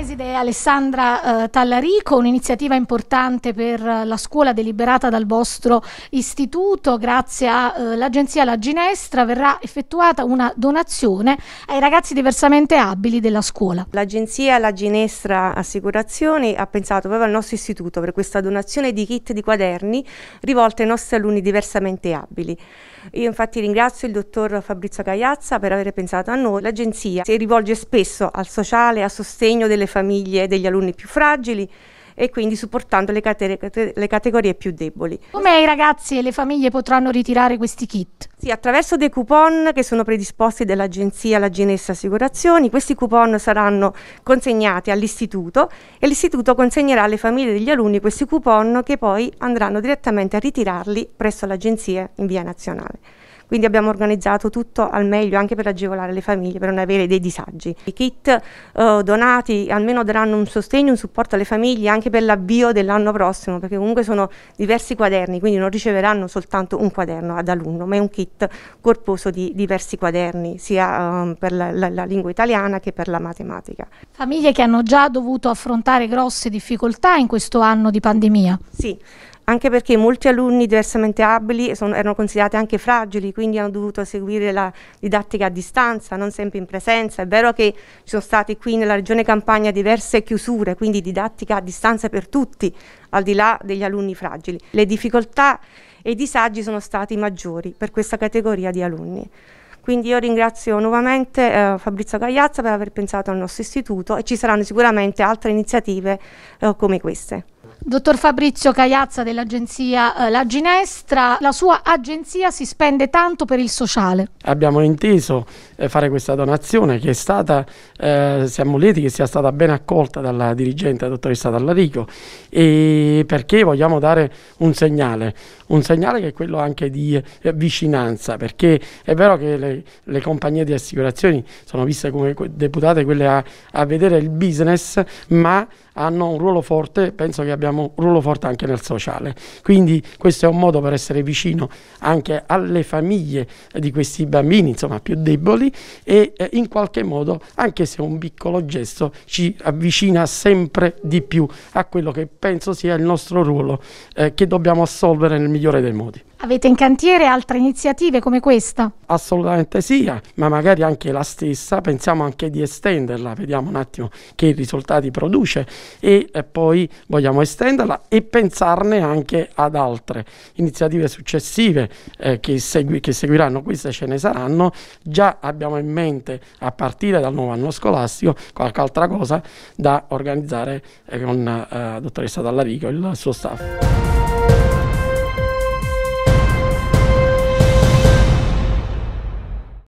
preside è Alessandra eh, Tallarico, un'iniziativa importante per eh, la scuola deliberata dal vostro istituto. Grazie all'agenzia eh, La Ginestra verrà effettuata una donazione ai ragazzi diversamente abili della scuola. L'agenzia La Ginestra Assicurazioni ha pensato proprio al nostro istituto per questa donazione di kit di quaderni rivolte ai nostri alunni diversamente abili. Io infatti ringrazio il dottor Fabrizio Cagliazza per aver pensato a noi. L'agenzia si rivolge spesso al sociale a sostegno delle famiglie degli alunni più fragili e quindi supportando le, cate le categorie più deboli. Come i ragazzi e le famiglie potranno ritirare questi kit? Sì, attraverso dei coupon che sono predisposti dall'agenzia La Ginessa Assicurazioni, questi coupon saranno consegnati all'istituto e l'istituto consegnerà alle famiglie degli alunni questi coupon che poi andranno direttamente a ritirarli presso l'agenzia in via nazionale. Quindi abbiamo organizzato tutto al meglio anche per agevolare le famiglie, per non avere dei disagi. I kit eh, donati almeno daranno un sostegno, un supporto alle famiglie anche per l'avvio dell'anno prossimo, perché comunque sono diversi quaderni, quindi non riceveranno soltanto un quaderno ad alunno, ma è un kit corposo di diversi quaderni, sia eh, per la, la, la lingua italiana che per la matematica. Famiglie che hanno già dovuto affrontare grosse difficoltà in questo anno di pandemia. Sì, anche perché molti alunni diversamente abili sono, erano considerati anche fragili, quindi hanno dovuto seguire la didattica a distanza, non sempre in presenza. È vero che ci sono state qui nella regione Campania diverse chiusure, quindi didattica a distanza per tutti, al di là degli alunni fragili. Le difficoltà e i disagi sono stati maggiori per questa categoria di alunni. Quindi io ringrazio nuovamente eh, Fabrizio Cagliazza per aver pensato al nostro istituto e ci saranno sicuramente altre iniziative eh, come queste. Dottor Fabrizio Cagliazza dell'agenzia eh, La Ginestra, la sua agenzia si spende tanto per il sociale. Abbiamo inteso eh, fare questa donazione che è stata, eh, siamo lieti che sia stata ben accolta dalla dirigente, dottoressa Dallarico, e perché vogliamo dare un segnale, un segnale che è quello anche di eh, vicinanza, perché è vero che le, le, compagnie di assicurazioni sono viste come deputate quelle a, a vedere il business, ma hanno un ruolo forte, penso che abbiamo abbiamo un ruolo forte anche nel sociale. Quindi questo è un modo per essere vicino anche alle famiglie di questi bambini, insomma, più deboli e eh, in qualche modo, anche se un piccolo gesto, ci avvicina sempre di più a quello che penso sia il nostro ruolo eh, che dobbiamo assolvere nel migliore dei modi. Avete in cantiere altre iniziative come questa? Assolutamente sì, eh, ma magari anche la stessa, pensiamo anche di estenderla, vediamo un attimo che risultati produce e poi vogliamo estenderla e pensarne anche ad altre iniziative successive eh, che, segui, che seguiranno, queste ce ne saranno, già abbiamo in mente a partire dal nuovo anno scolastico qualche altra cosa da organizzare eh, con la eh, dottoressa Dallarico e il suo staff.